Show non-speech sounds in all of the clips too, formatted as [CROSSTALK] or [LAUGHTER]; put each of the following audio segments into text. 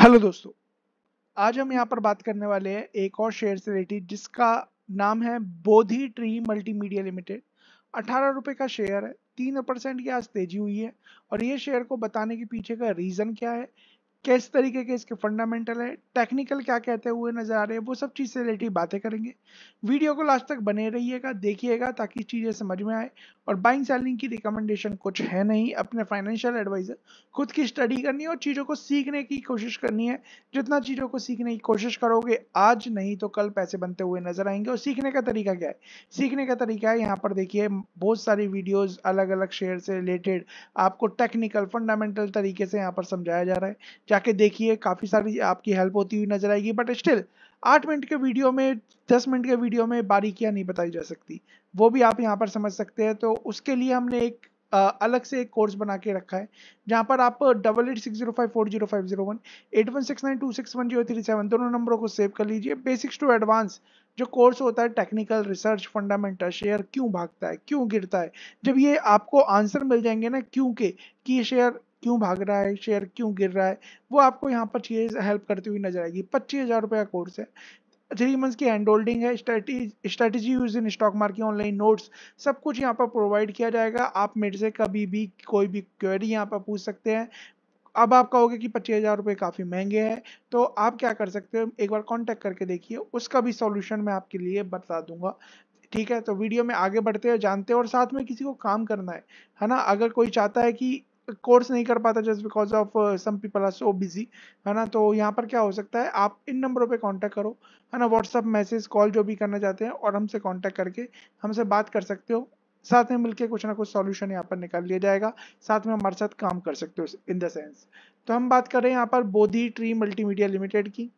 hello [LAUGHS] दोस्तों आज हम यहाँ पर बात करने वाले हैं एक और शेयर से रिलेटेड जिसका नाम है बोधी ट्री मल्टीमीडिया लिमिटेड अठारह रुपये का शेयर है तीन परसेंट की आज तेजी हुई है और ये शेयर को बताने के पीछे का रीज़न क्या है किस तरीके के इसके फंडामेंटल है टेक्निकल क्या कहते हुए नजर आ रहे हैं वो सब चीज़ से रिलेटेड बातें करेंगे वीडियो को लास्ट तक बने रहिएगा देखिएगा ताकि चीज़ें समझ में आए और बाइंग सेलिंग की रिकमेंडेशन कुछ है नहीं अपने फाइनेंशियल एडवाइजर खुद की स्टडी करनी है और चीज़ों को सीखने की कोशिश करनी है जितना चीज़ों को सीखने की कोशिश करोगे आज नहीं तो कल पैसे बनते हुए नजर आएंगे और सीखने का तरीका क्या है सीखने का तरीका है यहाँ पर देखिए बहुत सारी वीडियोज़ अलग अलग शेयर से रिलेटेड आपको टेक्निकल फंडामेंटल तरीके से यहाँ पर समझाया जा रहा है जाके देखिए काफ़ी सारी आपकी हेल्प होती हुई नजर आएगी बट स्टिल आठ मिनट के वीडियो में दस मिनट के वीडियो में बारीकियाँ नहीं बताई जा सकती वो भी आप यहाँ पर समझ सकते हैं तो उसके लिए हमने एक अलग से एक कोर्स बना के रखा है जहाँ पर आप double eight six zero five four zero five zero one eight one six nine two six one zero three seven दोनों नंबरों को सेव कर लीजिए बेसिक्स टू एडवांस जो कोर्स होता है टेक्निकल रिसर्च फंडामेंटल शेयर क्यों भागता है क्यों गिरता है जब ये आपको आंसर मिल जाएंगे ना क्योंकि कि कि शेयर क्यों भाग रहा है शेयर क्यों गिर रहा है वो आपको यहाँ पर चीज़ हेल्प करती हुई नजर आएगी पच्चीस हज़ार रुपये का कोर्स है थ्री मंथ्स की हैंड होल्डिंग है strategy use in stock market online notes सब कुछ यहाँ पर प्रोवाइड किया जाएगा आप मेरे से कभी भी कोई भी क्वेरी यहाँ पर पूछ सकते हैं अब आप कहोगे कि पच्चीस हज़ार रुपये काफ़ी महंगे हैं तो आप क्या कर सकते हो एक बार कांटेक्ट करके देखिए उसका भी सॉल्यूशन मैं आपके लिए बता दूंगा ठीक है तो वीडियो में आगे बढ़ते हैं जानते हैं और साथ में किसी को काम करना है है ना अगर कोई चाहता है कि कोर्स नहीं कर पाता just because of some people are so busy है ना तो यहाँ पर क्या हो सकता है आप इन नंबरों पे कांटेक्ट करो है ना व्हाट्सअप मैसेज कॉल जो भी करना चाहते हैं और हमसे कांटेक्ट करके हमसे बात कर सकते हो साथ में मिलके कुछ ना कुछ सॉल्यूशन यहाँ पर निकाल लिया जाएगा साथ में हमारे साथ काम कर सकते हो इन द सेंस तो हम बात कर रहे हैं यहाँ पर बोधी ट्री मल्टीमीडिया लिमिटेड की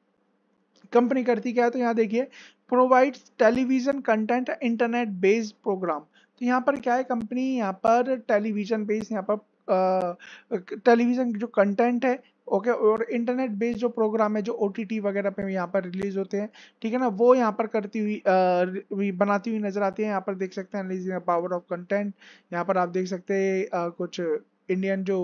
कंपनी करती क्या है तो यहाँ देखिए provides television content internet based program तो यहाँ पर क्या है कंपनी यहाँ पर टेलीविजन बेस यहाँ पर टेलीविजन जो कंटेंट है ओके okay, और इंटरनेट बेस्ड जो प्रोग्राम है जो ओ वगैरह पे यहाँ पर रिलीज होते हैं ठीक है ना वो यहाँ पर करती हुई आ, बनाती हुई नजर आती है यहाँ पर देख सकते हैं पावर ऑफ कंटेंट यहाँ पर आप देख सकते हैं कुछ इंडियन जो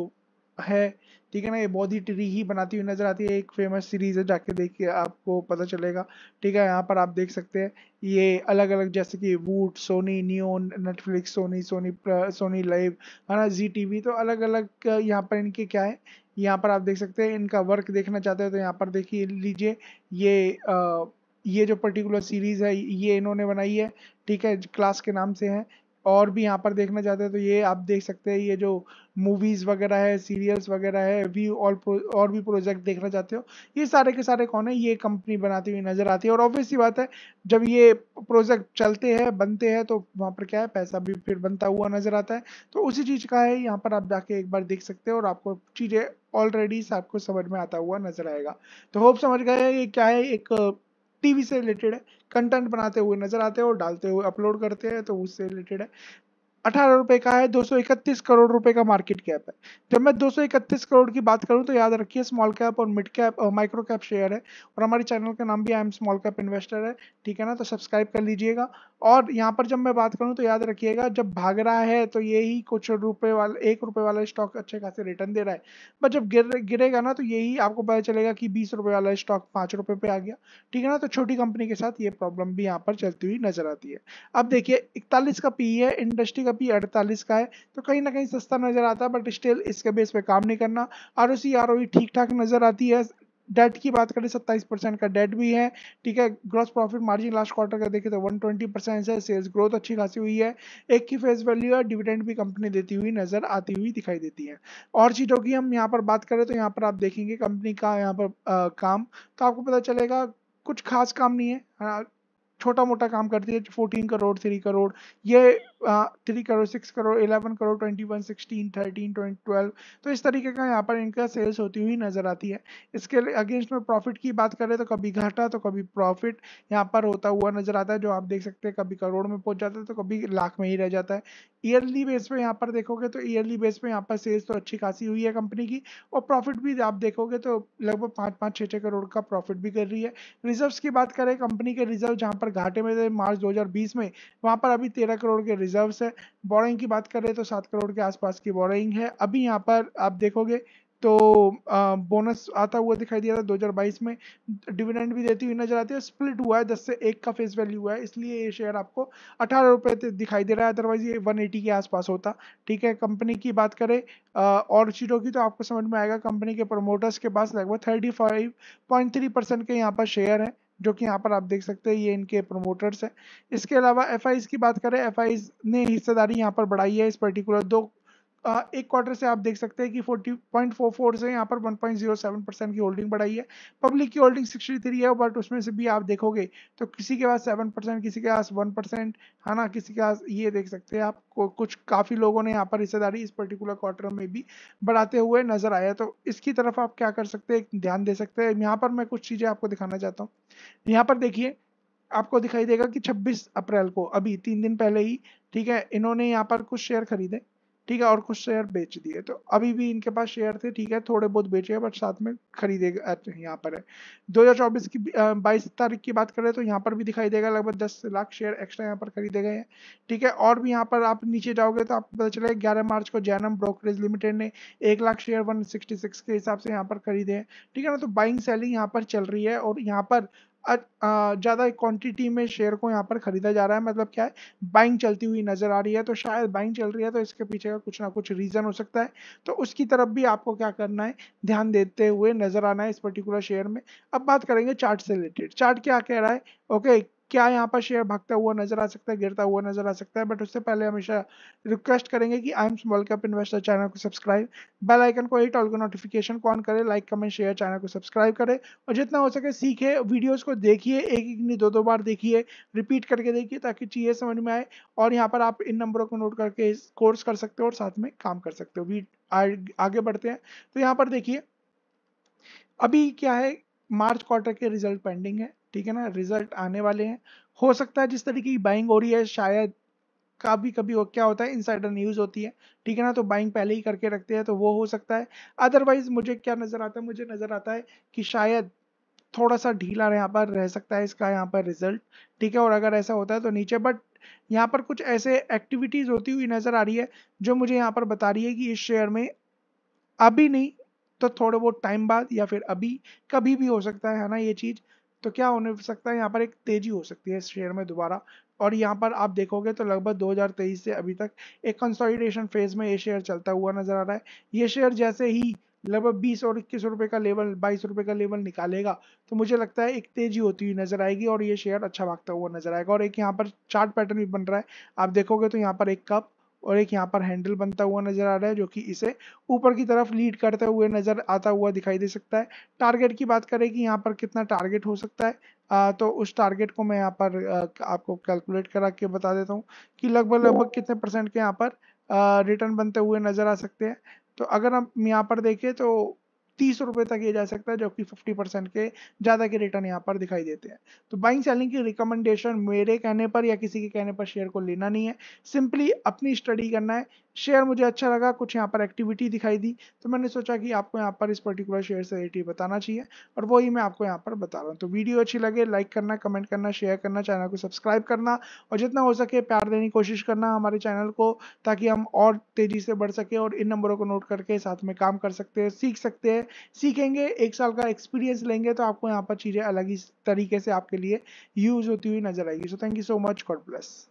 है ठीक है ना ये बहुत ही ट्री ही बनाती हुई नजर आती है एक फेमस सीरीज है जाके देखिए आपको पता चलेगा ठीक है यहाँ पर आप देख सकते हैं ये अलग अलग जैसे कि वूट सोनी न्योन Netflix Sony Sony Sony live है ना जी टी तो अलग अलग यहाँ पर इनके क्या है यहाँ पर आप देख सकते हैं इनका वर्क देखना चाहते हो तो यहाँ पर देखिए लीजिए ये आ, ये जो पर्टिकुलर सीरीज़ है ये इन्होंने बनाई है ठीक है क्लास के नाम से है और भी यहाँ पर देखना चाहते हैं तो ये आप देख सकते हैं ये जो मूवीज़ वगैरह है सीरियल्स वगैरह है भी और और भी प्रोजेक्ट देखना चाहते हो ये सारे के सारे कौन है ये कंपनी बनाती हुई नज़र आती है और ऑब्वियसली बात है जब ये प्रोजेक्ट चलते हैं बनते हैं तो वहाँ पर क्या है पैसा भी फिर बनता हुआ नज़र आता है तो उसी चीज़ का है यहाँ पर आप जाके एक बार देख सकते हो और आपको चीज़ें ऑलरेडी आपको समझ में आता हुआ नज़र आएगा तो होप समझ गए ये क्या है एक टीवी से रिलेटेड है कंटेंट बनाते हुए नजर आते हैं और डालते हुए अपलोड करते हैं तो उससे रिलेटेड है अठारह रुपए का है 231 करोड़ रुपए का मार्केट कैप है जब मैं 231 करोड़ की बात करूं तो याद रखिए स्मॉल कैप और mid cap micro cap share है और हमारे चैनल का नाम भी I am small cap investor है ठीक है ना तो सब्सक्राइब कर लीजिएगा और यहाँ पर जब मैं बात करूँ तो याद रखिएगा जब भाग रहा है तो यही कुछ रुपये वाला एक रुपये वाला स्टॉक अच्छे खासे रिटर्न दे रहा है बट जब गिर गिरेगा ना तो यही आपको पता चलेगा कि बीस रुपये वाला स्टॉक पाँच रुपये पे आ गया ठीक है ना तो छोटी कंपनी के साथ ये प्रॉब्लम भी यहाँ पर चलती हुई नजर आती है अब देखिए इकतालीस का पी e है इंडस्ट्री का भी अड़तालीस का है तो कहीं ना कहीं सस्ता नजर आता है बट स्टिल इसके बेस पे काम नहीं करना R O C R O ठीक ठाक नजर आती है डेट की बात करें सत्ताईस परसेंट का डेट भी है ठीक है gross profit margin last quarter का देखें तो 120 परसेंट से सेल्स ग्रोथ अच्छी खासी हुई है एक की फेस वैल्यू है डिविडेंड भी कंपनी देती हुई नजर आती हुई दिखाई देती है और चीज़ों की हम यहाँ पर बात करें तो यहाँ पर आप देखेंगे कंपनी का यहाँ पर आ, काम तो आपको पता चलेगा कुछ खास काम नहीं है हाँ, छोटा मोटा काम करती है फोर्टीन करोड़ थ्री करोड़ ये three crore six crore eleven crore twenty one sixteen thirteen twenty twelve तो इस तरीके का यहाँ पर इनका सेल्स होती हुई नजर आती है इसके अगेंस्ट में प्रॉफिट की बात करें तो कभी घाटा तो कभी प्रॉफिट यहाँ पर होता हुआ नजर आता है जो आप देख सकते हैं कभी करोड़ में पहुंच जाता है तो कभी लाख में ही रह जाता है ईयरली बेस पे यहाँ पर देखोगे तो ईयरली बेस पे यहाँ पर सेल्स तो अच्छी खासी हुई है कंपनी की और प्रॉफिट भी आप देखोगे तो लगभग पाँच पाँच छः छः करोड़ का प्रॉफिट भी कर रही है रिजर्व्स की बात करें कंपनी के रिजर्व जहाँ पर घाटे में थे मार्च 2020 में वहाँ पर अभी तेरह करोड़ के रिजर्व है बोरइंग की बात कर रहे हैं तो सात करोड़ के आसपास की बोरइंग है अभी यहाँ पर आप देखोगे तो बोनस आता हुआ दिखाई दिया था 2022 में डिविडेंड भी देती हुई नजर आती है स्प्लिट हुआ है दस से एक का फेस वैल्यू हुआ है इसलिए ये शेयर आपको अठारह रुपये दिखाई दे रहा है अदरवाइज ये 180 के आसपास होता ठीक है कंपनी की बात करें और चीज़ों की तो आपको समझ में आएगा कंपनी के प्रमोटर्स के पास लगभग thirty five point three percent के यहाँ पर शेयर है जो कि यहाँ पर आप देख सकते हैं ये इनके प्रमोटर्स हैं इसके अलावा एफ की बात करें एफ ने हिस्सेदारी यहाँ पर बढ़ाई है इस पर्टिकुलर दो एक क्वार्टर से आप देख सकते हैं कि 40.44 से यहाँ पर 1.07 परसेंट की होल्डिंग बढ़ाई है पब्लिक की होल्डिंग 63 है बट उसमें से भी आप देखोगे तो किसी के पास 7 परसेंट किसी के पास 1 परसेंट है ना किसी के पास ये देख सकते हैं आप कुछ काफ़ी लोगों ने यहाँ पर हिस्सेदारी इस पर्टिकुलर क्वार्टर में भी बढ़ाते हुए नजर आया तो इसकी तरफ आप क्या कर सकते हैं ध्यान दे सकते हैं यहाँ पर मैं कुछ चीज़ें आपको दिखाना चाहता हूँ यहाँ पर देखिए आपको दिखाई देगा कि 26 अप्रैल को अभी तीन दिन पहले ही ठीक है इन्होंने यहाँ पर कुछ शेयर खरीदे ठीक है और कुछ शेयर बेच दिए तो अभी भी इनके पास शेयर थे ठीक है थोड़े बहुत बेचे बट साथ में खरीदे यहाँ पर है 2024 की बाईस तारीख की बात करें तो यहाँ पर भी दिखाई देगा लगभग दस लाख शेयर एक्स्ट्रा यहाँ पर खरीदे गए हैं ठीक है और भी यहाँ पर आप नीचे जाओगे तो आपको पता चलेगा ग्यारह मार्च को जैनम ब्रोकरेज लिमिटेड ने एक लाख शेयर वन के हिसाब से यहाँ पर खरीदे हैं ठीक है ना तो बाइंग सेलिंग यहाँ पर चल रही है और यहाँ पर ज़्यादा क्वांटिटी में शेयर को यहाँ पर खरीदा जा रहा है मतलब क्या है बाइंग चलती हुई नज़र आ रही है तो शायद बाइंग चल रही है तो इसके पीछे का कुछ ना कुछ रीज़न हो सकता है तो उसकी तरफ भी आपको क्या करना है ध्यान देते हुए नज़र आना है इस पर्टिकुलर शेयर में अब बात करेंगे चार्ट से रिलेटेड चार्ट क्या कह रहा है ओके क्या यहाँ पर शेयर भागता हुआ नजर आ सकता है गिरता हुआ नजर आ सकता है बट उससे पहले हमेशा रिक्वेस्ट करेंगे कि I am small cap investor channel को सब्सक्राइब बेल आइकन को हिट ऑल को नोटिफिकेशन कौन करें लाइक कमेंट शेयर चैनल को सब्सक्राइब करें और जितना हो सके सीखे वीडियोज़ को देखिए एक एक नहीं दो दो बार देखिए रिपीट करके देखिए ताकि चीज़ें समझ में आए और यहाँ पर आप इन नंबरों को नोट करके कोर्स कर सकते हो और साथ में काम कर सकते हो भी आगे बढ़ते हैं तो यहाँ पर देखिए अभी क्या है मार्च क्वार्टर के रिजल्ट पेंडिंग है ठीक है ना रिजल्ट आने वाले हैं हो सकता है जिस तरीके की बाइंग हो रही है शायद कभी कभी वो क्या होता है इनसाइडर न्यूज़ होती है ठीक है ना तो बाइंग पहले ही करके रखते हैं तो वो हो सकता है अदरवाइज मुझे क्या नज़र आता है मुझे नज़र आता है कि शायद थोड़ा सा ढीला यहाँ पर रह सकता है इसका यहाँ पर रिजल्ट ठीक है और अगर ऐसा होता है तो नीचे बट यहाँ पर कुछ ऐसे एक्टिविटीज़ होती हुई नज़र आ रही है जो मुझे यहाँ पर बता रही है कि इस शेयर में अभी नहीं तो थोड़े बहुत टाइम बाद या फिर अभी कभी भी हो सकता है ना ये चीज़ तो क्या होने सकता है यहाँ पर एक तेजी हो सकती है शेयर में दोबारा और यहाँ पर आप देखोगे तो लगभग 2023 से अभी तक एक कंसोलिडेशन फेज में ये शेयर चलता हुआ नजर आ रहा है ये शेयर जैसे ही लगभग बीस और इक्कीस रुपए का लेवल बाईस रुपए का लेवल निकालेगा तो मुझे लगता है एक तेजी होती हुई नजर आएगी और ये शेयर अच्छा भागता हुआ नजर आएगा और एक यहाँ पर चार्ट पैटर्न भी बन रहा है आप देखोगे तो यहाँ पर एक कप और एक यहाँ पर हैंडल बनता हुआ नजर आ रहा है जो कि इसे ऊपर की तरफ लीड करते हुए नजर आता हुआ दिखाई दे सकता है टारगेट की बात करें कि यहाँ पर कितना टारगेट हो सकता है आ, तो उस टारगेट को मैं यहाँ पर आ, आपको कैलकुलेट करा के बता देता हूँ कि लगभग लगभग कितने परसेंट के यहाँ पर रिटर्न बनते हुए नजर आ सकते हैं तो अगर हम यहाँ पर देखें तो तीस रुपए तक ये जा सकता है जबकि फिफ्टी परसेंट के ज़्यादा के रिटर्न यहाँ पर दिखाई देते हैं तो बाइंग सेलिंग की रिकमेंडेशन मेरे कहने पर या किसी के कहने पर शेयर को लेना नहीं है सिंपली अपनी स्टडी करना है शेयर मुझे अच्छा लगा कुछ यहाँ पर एक्टिविटी दिखाई दी तो मैंने सोचा कि आपको यहाँ पर इस पर्टिकुलर शेयर से रिलेटिव बताना चाहिए और वही मैं आपको यहाँ पर बता रहा हूँ तो वीडियो अच्छी लगे लाइक करना कमेंट करना शेयर करना चैनल को सब्सक्राइब करना और जितना हो सके प्यार देने की कोशिश करना हमारे चैनल को ताकि हम और तेज़ी से बढ़ सके और इन नंबरों को नोट करके साथ में काम कर सकते हैं सीख सकते हैं सीखेंगे एक साल का एक्सपीरियंस लेंगे तो आपको यहाँ पर चीज़ें अलग ही तरीके से आपके लिए यूज़ होती हुई नजर आएगी so thank you so much God bless